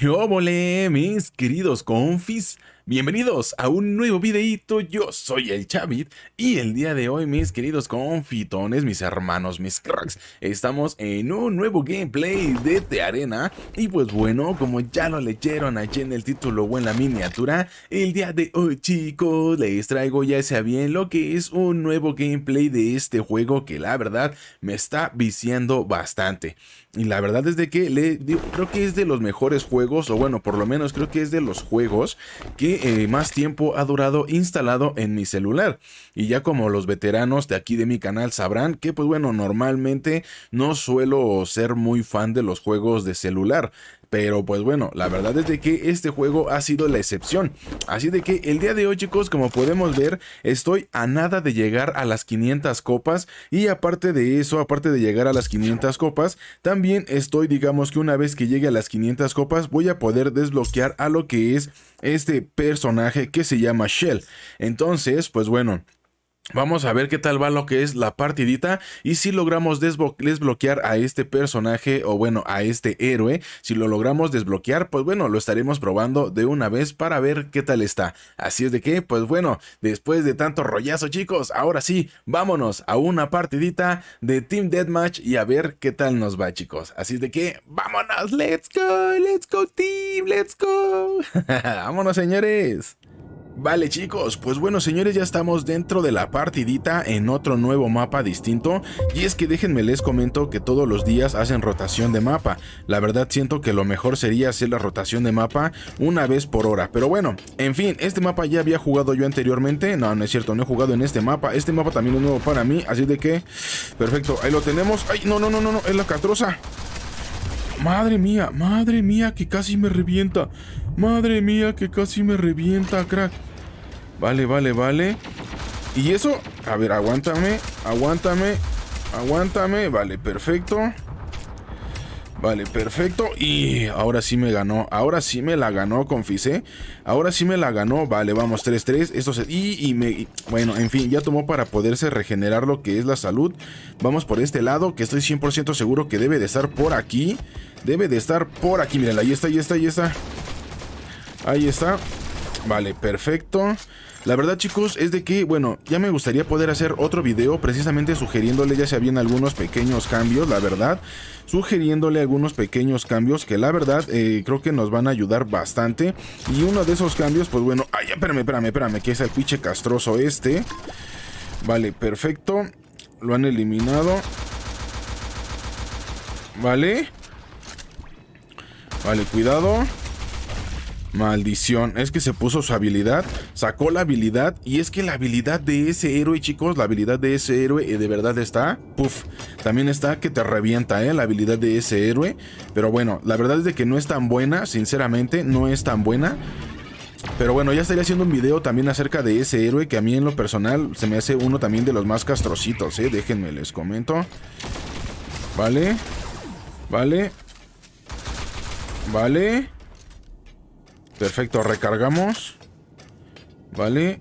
Yo mis queridos confis? Bienvenidos a un nuevo videito, yo soy el Chavit y el día de hoy mis queridos confitones, mis hermanos, mis cracks, estamos en un nuevo gameplay de The Arena y pues bueno, como ya lo leyeron allí en el título o en la miniatura, el día de hoy chicos les traigo ya sea bien lo que es un nuevo gameplay de este juego que la verdad me está viciando bastante. Y la verdad es de que le, digo, creo que es de los mejores juegos, o bueno, por lo menos creo que es de los juegos que eh, más tiempo ha durado instalado en mi celular. Y ya como los veteranos de aquí de mi canal sabrán que pues bueno, normalmente no suelo ser muy fan de los juegos de celular. Pero pues bueno, la verdad es de que este juego ha sido la excepción. Así de que el día de hoy chicos, como podemos ver, estoy a nada de llegar a las 500 copas. Y aparte de eso, aparte de llegar a las 500 copas, también estoy digamos que una vez que llegue a las 500 copas voy a poder desbloquear a lo que es este personaje que se llama Shell. Entonces, pues bueno... Vamos a ver qué tal va lo que es la partidita y si logramos desbloquear a este personaje o bueno a este héroe, si lo logramos desbloquear pues bueno lo estaremos probando de una vez para ver qué tal está. Así es de que pues bueno después de tanto rollazo chicos ahora sí vámonos a una partidita de Team Deathmatch y a ver qué tal nos va chicos. Así es de que vámonos, let's go, let's go team, let's go. vámonos señores. Vale chicos, pues bueno señores ya estamos dentro de la partidita en otro nuevo mapa distinto y es que déjenme les comento que todos los días hacen rotación de mapa, la verdad siento que lo mejor sería hacer la rotación de mapa una vez por hora, pero bueno, en fin, este mapa ya había jugado yo anteriormente, no, no es cierto, no he jugado en este mapa, este mapa también es nuevo para mí, así de que, perfecto, ahí lo tenemos, ay, no, no, no, no, no es la catrosa, Madre mía, madre mía, que casi me revienta. Madre mía, que casi me revienta, crack. Vale, vale, vale. Y eso, a ver, aguántame, aguántame, aguántame. Vale, perfecto. Vale, perfecto. Y ahora sí me ganó. Ahora sí me la ganó, confisé. Ahora sí me la ganó. Vale, vamos, 3-3. Esto se... Y, me... bueno, en fin, ya tomó para poderse regenerar lo que es la salud. Vamos por este lado, que estoy 100% seguro que debe de estar por aquí. Debe de estar por aquí. Miren, ahí está, ahí está, ahí está. Ahí está. Vale, perfecto. La verdad chicos es de que, bueno, ya me gustaría poder hacer otro video precisamente sugiriéndole ya se habían algunos pequeños cambios, la verdad. Sugiriéndole algunos pequeños cambios que la verdad eh, creo que nos van a ayudar bastante. Y uno de esos cambios, pues bueno, ay, espérame, espérame, espérame, que es el piche castroso este. Vale, perfecto. Lo han eliminado. Vale. Vale, cuidado. Maldición, es que se puso su habilidad, sacó la habilidad y es que la habilidad de ese héroe, chicos, la habilidad de ese héroe eh, de verdad está, puff, también está que te revienta, eh, la habilidad de ese héroe, pero bueno, la verdad es de que no es tan buena, sinceramente, no es tan buena. Pero bueno, ya estaría haciendo un video también acerca de ese héroe que a mí en lo personal se me hace uno también de los más castrocitos, ¿eh? Déjenme, les comento. Vale. Vale. Vale. Perfecto, recargamos. Vale.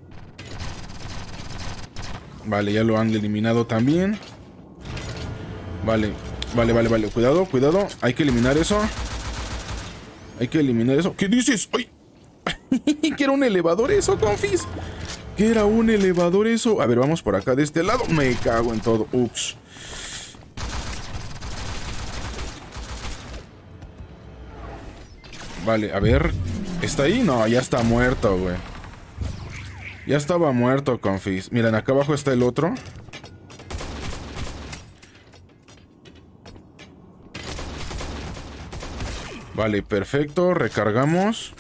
Vale, ya lo han eliminado también. Vale, vale, vale, vale. Cuidado, cuidado. Hay que eliminar eso. Hay que eliminar eso. ¿Qué dices? ¡Ay! que era un elevador eso, confis. Que era un elevador eso. A ver, vamos por acá de este lado. Me cago en todo. Ups. Vale, a ver, ¿Está ahí? No, ya está muerto, güey. Ya estaba muerto, confis. Miren, acá abajo está el otro. Vale, perfecto. Recargamos.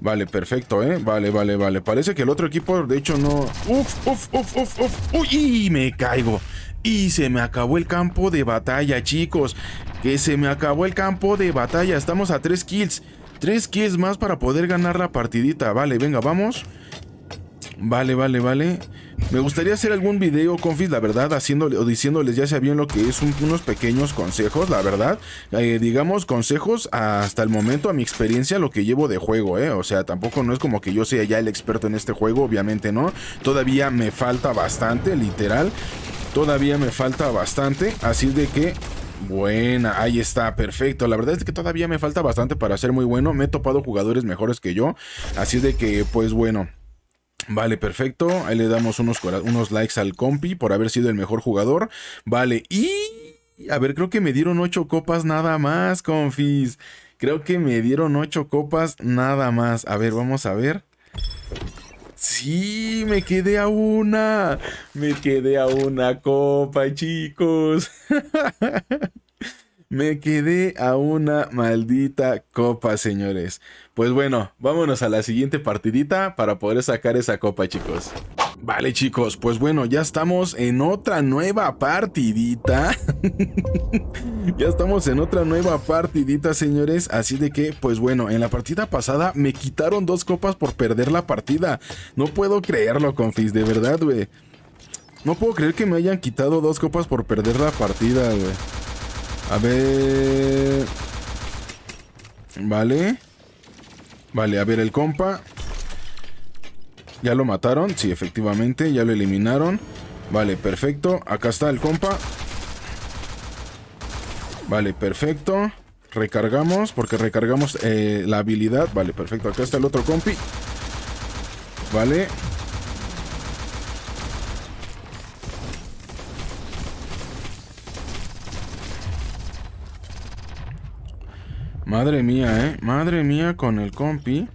Vale, perfecto, ¿eh? Vale, vale, vale. Parece que el otro equipo, de hecho, no... ¡Uf, uf, uf, uf, uf! ¡Uy! me caigo! Y se me acabó el campo de batalla, chicos. Que se me acabó el campo de batalla. Estamos a 3 kills. Tres kills más para poder ganar la partidita. Vale, venga, vamos. Vale, vale, vale. Me gustaría hacer algún video, confis, la verdad, haciéndole o diciéndoles ya sea bien lo que es unos pequeños consejos, la verdad. Eh, digamos, consejos hasta el momento, a mi experiencia, lo que llevo de juego, ¿eh? O sea, tampoco no es como que yo sea ya el experto en este juego, obviamente no. Todavía me falta bastante, literal. Todavía me falta bastante, así de que Buena, ahí está, perfecto. La verdad es que todavía me falta bastante para ser muy bueno. Me he topado jugadores mejores que yo. Así de que, pues bueno. Vale, perfecto. Ahí le damos unos, unos likes al compi por haber sido el mejor jugador. Vale, y... A ver, creo que me dieron ocho copas nada más, confis. Creo que me dieron ocho copas nada más. A ver, vamos a ver. Sí, me quedé a una. Me quedé a una copa, chicos. me quedé a una maldita copa, señores. Pues bueno, vámonos a la siguiente partidita para poder sacar esa copa, chicos. Vale chicos, pues bueno, ya estamos en otra nueva partidita. ya estamos en otra nueva partidita, señores. Así de que, pues bueno, en la partida pasada me quitaron dos copas por perder la partida. No puedo creerlo, confis, de verdad, güey. No puedo creer que me hayan quitado dos copas por perder la partida, güey. A ver... Vale. Vale, a ver, el compa ¿Ya lo mataron? Sí, efectivamente, ya lo eliminaron. Vale, perfecto. Acá está el compa. Vale, perfecto. Recargamos, porque recargamos eh, la habilidad. Vale, perfecto. Acá está el otro compi. Vale. Madre mía, eh. Madre mía con el compi.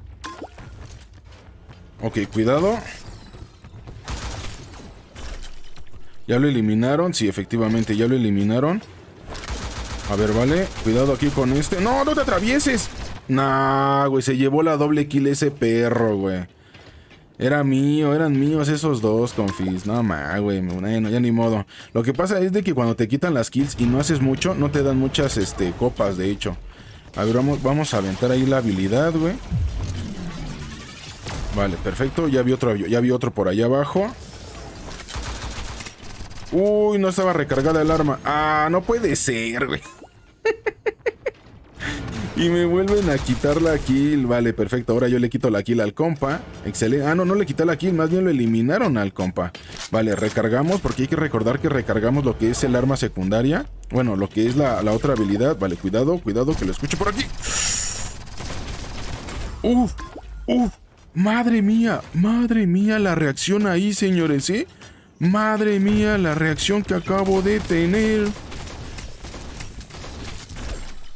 Ok, cuidado. Ya lo eliminaron. Sí, efectivamente, ya lo eliminaron. A ver, vale. Cuidado aquí con este. ¡No, no te atravieses! Nah, güey, se llevó la doble kill ese perro, güey. Era mío, eran míos esos dos, confis. No, ma, güey, bueno, ya ni modo. Lo que pasa es de que cuando te quitan las kills y no haces mucho, no te dan muchas este, copas, de hecho. A ver, vamos, vamos a aventar ahí la habilidad, güey. Vale, perfecto. Ya vi otro, ya vi otro por allá abajo. Uy, no estaba recargada el arma. Ah, no puede ser, güey. y me vuelven a quitar la kill. Vale, perfecto. Ahora yo le quito la kill al compa. Excelente. Ah, no, no le quité la kill. Más bien lo eliminaron al compa. Vale, recargamos. Porque hay que recordar que recargamos lo que es el arma secundaria. Bueno, lo que es la, otra habilidad. Vale, cuidado, cuidado que lo escuche por aquí. Uf, uf. Madre mía, madre mía la reacción ahí, señores, ¿eh? Madre mía la reacción que acabo de tener.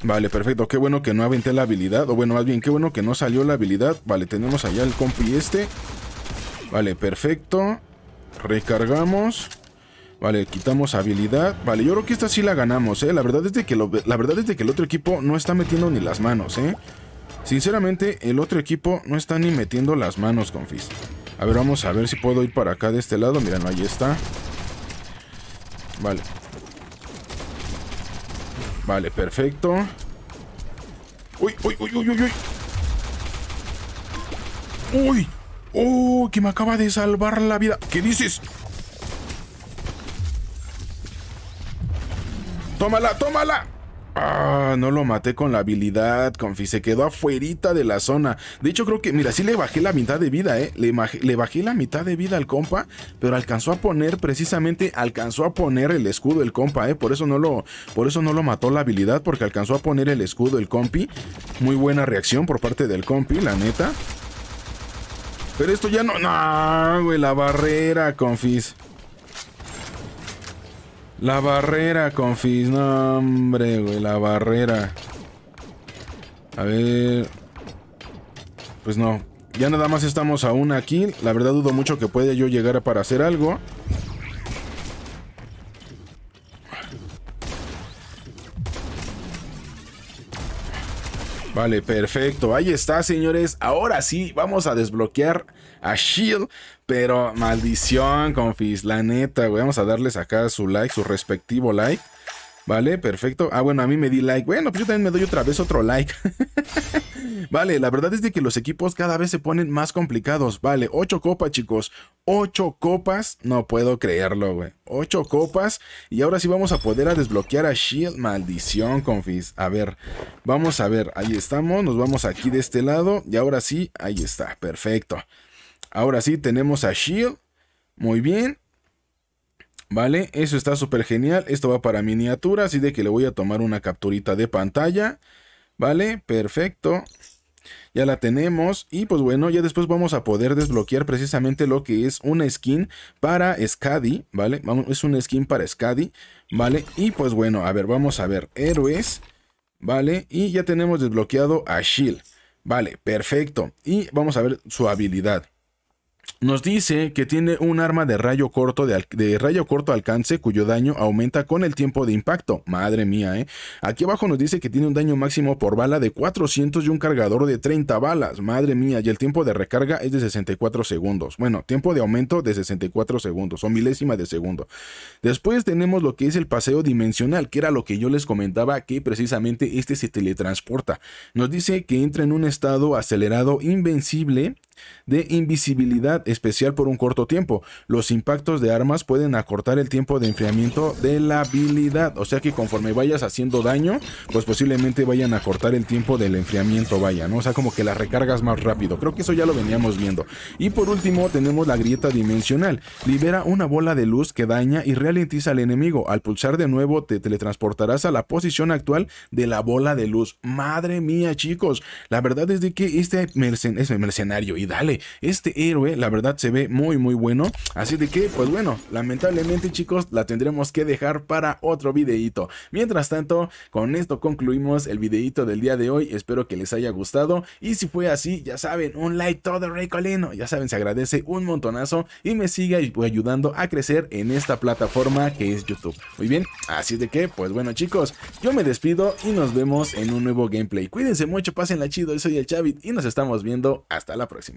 Vale, perfecto. Qué bueno que no aventé la habilidad. O bueno, más bien, qué bueno que no salió la habilidad. Vale, tenemos allá el compi este. Vale, perfecto. Recargamos. Vale, quitamos habilidad. Vale, yo creo que esta sí la ganamos, ¿eh? La verdad es de que, la verdad es de que el otro equipo no está metiendo ni las manos, ¿eh? Sinceramente, el otro equipo no está ni metiendo las manos, confis. A ver, vamos a ver si puedo ir para acá de este lado. Mira, ahí está. Vale. Vale, perfecto. Uy, uy, uy, uy, uy, uy. ¡Uy! ¡Oh! Que me acaba de salvar la vida. ¿Qué dices? ¡Tómala, tómala! Ah, no lo maté con la habilidad, Confis. Se quedó afuerita de la zona. De hecho, creo que, mira, sí le bajé la mitad de vida, ¿eh? Le, bajé la mitad de vida al compa, pero alcanzó a poner, precisamente, alcanzó a poner el escudo el compa, ¿eh? Por eso no lo, por eso no lo mató la habilidad, porque alcanzó a poner el escudo el compi. Muy buena reacción por parte del compi, la neta. Pero esto ya no... No, güey, la barrera, confis. La barrera, confis. No, hombre, güey. La barrera. A ver. Pues no. Ya nada más estamos aún aquí. La verdad dudo mucho que pueda yo llegar para hacer algo. Vale, perfecto. Ahí está, señores. Ahora sí, vamos a desbloquear a Shield. Pero maldición, confis. La neta, Vamos a darles acá su like, su respectivo like. Vale, perfecto. Ah, bueno, a mí me di like. Bueno, pues yo también me doy otra vez otro like. vale, la verdad es de que los equipos cada vez se ponen más complicados. Vale, ocho copas, chicos. Ocho copas. No puedo creerlo, güey. Ocho copas. Y ahora sí vamos a poder a desbloquear a Shield. Maldición, confis. A ver, vamos a ver. Ahí estamos. Nos vamos aquí de este lado. Y ahora sí, ahí está. Perfecto. Ahora sí tenemos a Shield. Muy bien. ¿Vale? Eso está súper genial. Esto va para miniatura, así de que le voy a tomar una capturita de pantalla. ¿Vale? Perfecto. Ya la tenemos y pues bueno, ya después vamos a poder desbloquear precisamente lo que es una skin para Skadi, ¿vale? es una skin para Skadi, ¿vale? Y pues bueno, a ver, vamos a ver héroes, ¿vale? Y ya tenemos desbloqueado a Shield, ¿vale? Perfecto. Y vamos a ver su habilidad nos dice que tiene un arma de rayo corto de, rayo corto alcance cuyo daño aumenta con el tiempo de impacto. Madre mía, eh. Aquí abajo nos dice que tiene un daño máximo por bala de 400 y un cargador de 30 balas. Madre mía, y el tiempo de recarga es de 64 segundos. Bueno, tiempo de aumento de 64 segundos o milésima de segundo. Después tenemos lo que es el paseo dimensional, que era lo que yo les comentaba que precisamente este se teletransporta. Nos dice que entra en un estado acelerado invencible de invisibilidad especial por un corto tiempo. Los impactos de armas pueden acortar el tiempo de enfriamiento de la habilidad, o sea que conforme vayas haciendo daño, pues posiblemente vayan a cortar el tiempo del enfriamiento, vaya, ¿no? O sea, como que la recargas más rápido. Creo que eso ya lo veníamos viendo. Y por último tenemos la grieta dimensional. Libera una bola de luz que daña y ralentiza al enemigo. Al pulsar de nuevo te teletransportarás a la posición actual de la bola de luz. Madre mía, chicos. La verdad es de que este mercenario y dale. Este héroe, la verdad, se ve muy, muy bueno. Así de que, pues bueno, lamentablemente, chicos, la tendremos que dejar para otro videito. Mientras tanto, con esto concluimos el videito del día de hoy. Espero que les haya gustado. Y si fue así, ya saben, un like todo recolino. Ya saben, se agradece un montonazo y me sigue pues, ayudando a crecer en esta plataforma que es YouTube. Muy bien, así de que, pues bueno, chicos, yo me despido y nos vemos en un nuevo gameplay. Cuídense mucho, pasen la chido. Yo soy el Chavit y nos estamos viendo. Hasta la próxima.